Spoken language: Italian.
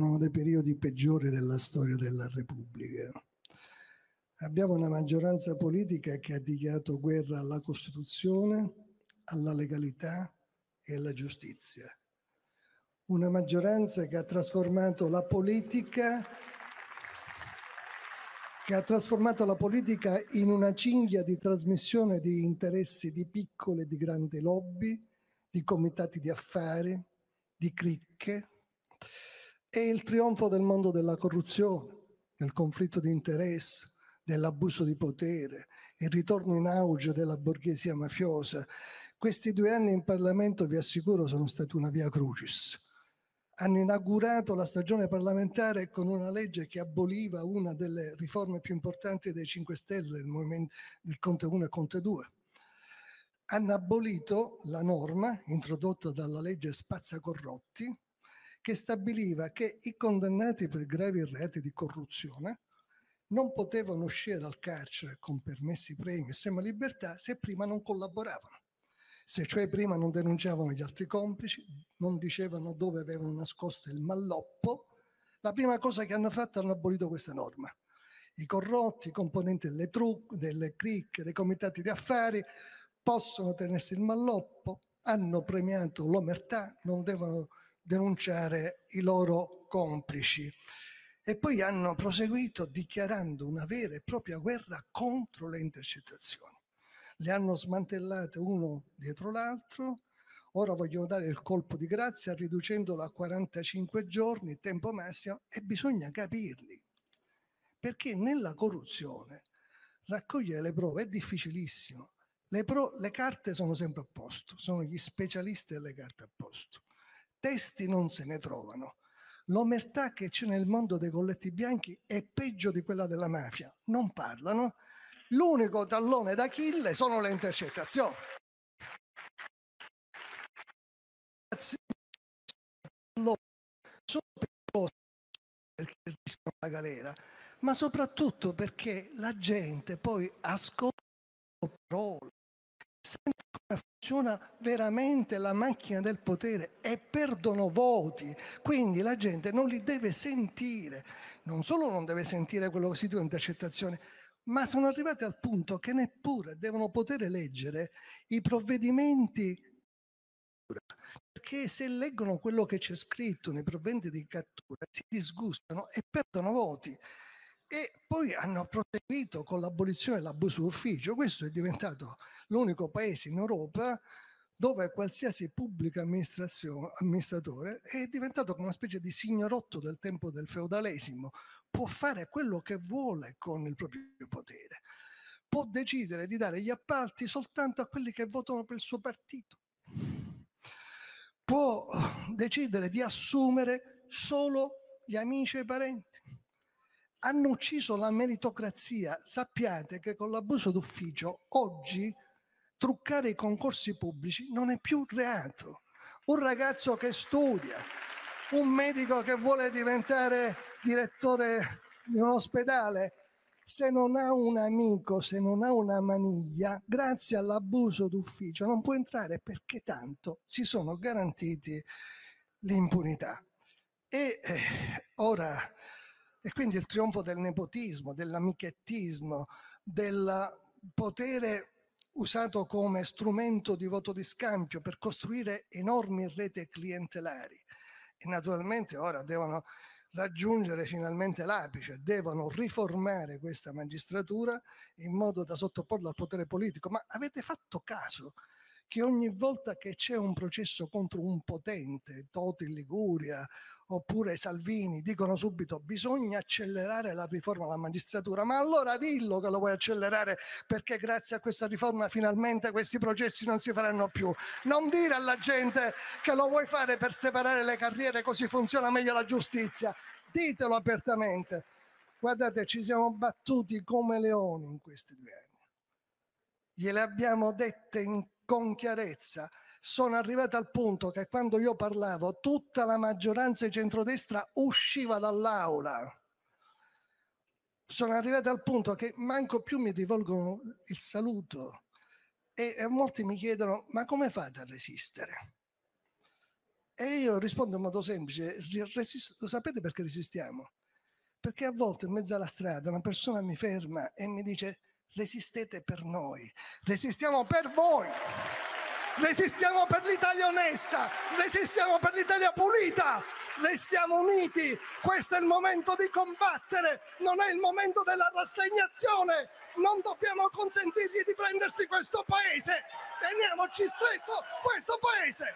uno dei periodi peggiori della storia della Repubblica. Abbiamo una maggioranza politica che ha dichiarato guerra alla Costituzione, alla legalità e alla giustizia. Una maggioranza che ha trasformato la politica che ha trasformato la politica in una cinghia di trasmissione di interessi di piccole e di grandi lobby, di comitati di affari, di cricche è il trionfo del mondo della corruzione, del conflitto di interesse, dell'abuso di potere, il ritorno in auge della borghesia mafiosa. Questi due anni in Parlamento, vi assicuro, sono stati una via crucis. Hanno inaugurato la stagione parlamentare con una legge che aboliva una delle riforme più importanti dei 5 Stelle, il movimento del Conte 1 e Conte 2. Hanno abolito la norma introdotta dalla legge Spazzacorrotti che stabiliva che i condannati per gravi reati di corruzione non potevano uscire dal carcere con permessi, premi e sema libertà se prima non collaboravano, se cioè prima non denunciavano gli altri complici, non dicevano dove avevano nascosto il malloppo. La prima cosa che hanno fatto hanno abolito questa norma. I corrotti, i componenti delle, truc- delle cricche, dei comitati di affari possono tenersi il malloppo, hanno premiato l'omertà, non devono denunciare i loro complici. E poi hanno proseguito dichiarando una vera e propria guerra contro le intercettazioni. Le hanno smantellate uno dietro l'altro, ora vogliono dare il colpo di grazia riducendolo a 45 giorni, tempo massimo, e bisogna capirli. Perché nella corruzione raccogliere le prove è difficilissimo. Le, pro, le carte sono sempre a posto, sono gli specialisti delle carte a posto testi non se ne trovano. L'omertà che c'è nel mondo dei colletti bianchi è peggio di quella della mafia. Non parlano. L'unico tallone d'Achille sono le intercettazioni. perché rischiano la galera, ma soprattutto perché la gente poi ascolta parole, funziona cioè, veramente la macchina del potere e perdono voti, quindi la gente non li deve sentire, non solo non deve sentire quello che si dice intercettazione, ma sono arrivati al punto che neppure devono poter leggere i provvedimenti perché se leggono quello che c'è scritto nei provvedimenti di cattura si disgustano e perdono voti e poi hanno proseguito con l'abolizione dell'abuso d'ufficio. Questo è diventato l'unico paese in Europa dove qualsiasi pubblico amministratore è diventato come una specie di signorotto del tempo del feudalesimo, può fare quello che vuole con il proprio potere, può decidere di dare gli appalti soltanto a quelli che votano per il suo partito, può decidere di assumere solo gli amici e i parenti hanno ucciso la meritocrazia. Sappiate che con l'abuso d'ufficio oggi truccare i concorsi pubblici non è più reato. Un ragazzo che studia, un medico che vuole diventare direttore di un ospedale, se non ha un amico, se non ha una maniglia, grazie all'abuso d'ufficio non può entrare perché tanto si sono garantiti l'impunità. E eh, ora e quindi il trionfo del nepotismo, dell'amichettismo, del potere usato come strumento di voto di scambio per costruire enormi rete clientelari. E naturalmente ora devono raggiungere finalmente l'apice, devono riformare questa magistratura in modo da sottoporla al potere politico. Ma avete fatto caso che ogni volta che c'è un processo contro un potente, Toti in Liguria oppure Salvini, dicono subito bisogna accelerare la riforma della magistratura, ma allora dillo che lo vuoi accelerare perché grazie a questa riforma finalmente questi processi non si faranno più. Non dire alla gente che lo vuoi fare per separare le carriere così funziona meglio la giustizia, ditelo apertamente. Guardate, ci siamo battuti come leoni in questi due anni gliele abbiamo dette in con chiarezza. Sono arrivato al punto che quando io parlavo tutta la maggioranza di centrodestra usciva dall'aula. Sono arrivato al punto che manco più mi rivolgono il saluto e, e molti mi chiedono ma come fate a resistere? E io rispondo in modo semplice, resisto, sapete perché resistiamo? Perché a volte in mezzo alla strada una persona mi ferma e mi dice resistete per noi, resistiamo per voi, resistiamo per l'Italia onesta, resistiamo per l'Italia pulita, restiamo uniti, questo è il momento di combattere, non è il momento della rassegnazione, non dobbiamo consentirgli di prendersi questo paese, teniamoci stretto questo paese.